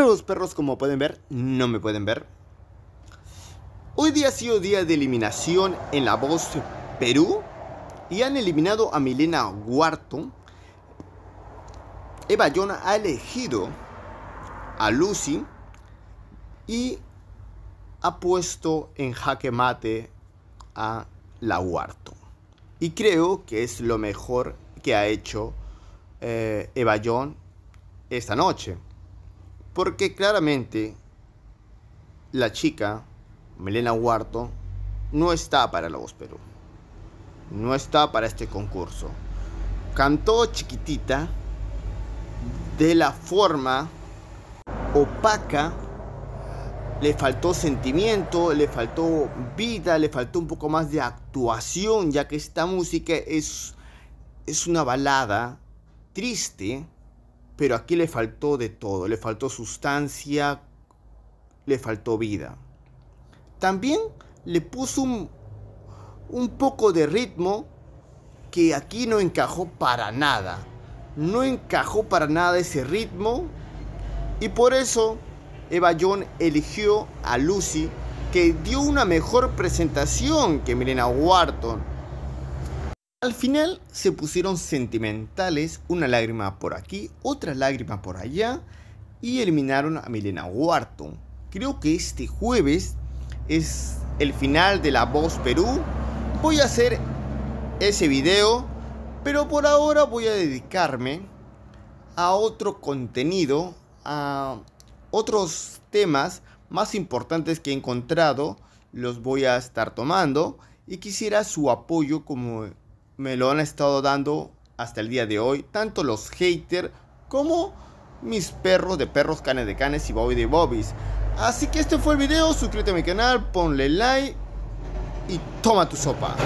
Los perros? como pueden ver, no me pueden ver. Hoy día ha sido día de eliminación en La Voz Perú y han eliminado a Milena Huarto. Eva Yona ha elegido a Lucy y ha puesto en jaque mate a la Huarto. Y creo que es lo mejor que ha hecho Eva John esta noche. Porque claramente la chica, Melena Huarto, no está para La Voz Perú. No está para este concurso. Cantó chiquitita de la forma opaca. Le faltó sentimiento, le faltó vida, le faltó un poco más de actuación, ya que esta música es, es una balada triste pero aquí le faltó de todo, le faltó sustancia, le faltó vida. También le puso un, un poco de ritmo que aquí no encajó para nada. No encajó para nada ese ritmo y por eso Eva John eligió a Lucy que dio una mejor presentación que Milena Wharton al final se pusieron sentimentales, una lágrima por aquí, otra lágrima por allá, y eliminaron a Milena Wharton. Creo que este jueves es el final de La Voz Perú. Voy a hacer ese video, pero por ahora voy a dedicarme a otro contenido, a otros temas más importantes que he encontrado, los voy a estar tomando y quisiera su apoyo como me lo han estado dando hasta el día de hoy, tanto los haters como mis perros de perros, canes de canes y bobby de bobbies. Así que este fue el video, suscríbete a mi canal, ponle like y toma tu sopa.